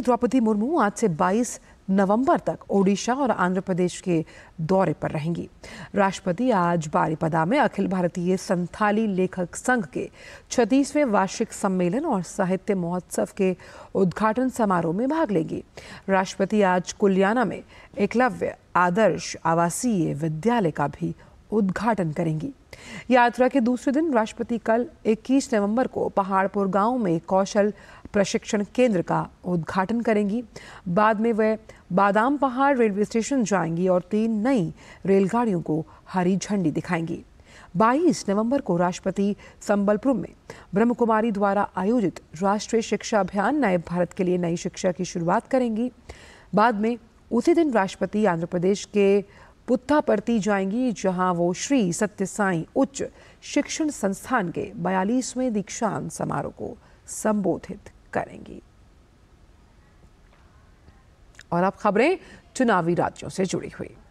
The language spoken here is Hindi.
द्रौपदी मुर्मू आज से 22 नवंबर तक ओडिशा और आंध्र प्रदेश के दौरे पर रहेंगी राष्ट्रपति आज बारीपदा में अखिल भारतीय संथाली लेखक संघ के छत्तीसवें वार्षिक सम्मेलन और साहित्य महोत्सव के उद्घाटन समारोह में भाग लेंगी राष्ट्रपति आज कुलियाना में एकलव्य आदर्श आवासीय विद्यालय का भी उद्घाटन करेंगी यात्रा के दूसरे दिन राष्ट्रपति कल 21 नवंबर को पहाड़पुर गांव में कौशल प्रशिक्षण केंद्र का उद्घाटन करेंगी बाद में वह बादाम पहाड़ रेलवे स्टेशन जाएंगी और तीन नई रेलगाड़ियों को हरी झंडी दिखाएंगी 22 नवंबर को राष्ट्रपति संबलपुर में ब्रह्मकुमारी द्वारा आयोजित राष्ट्रीय शिक्षा अभियान नए भारत के लिए नई शिक्षा की शुरुआत करेंगी बाद में उसी दिन राष्ट्रपति आंध्र प्रदेश के पुत्था पड़ती जाएंगी जहां वो श्री सत्य साई उच्च शिक्षण संस्थान के बयालीसवें दीक्षांत समारोह को संबोधित करेंगी और अब खबरें चुनावी राज्यों से जुड़ी हुई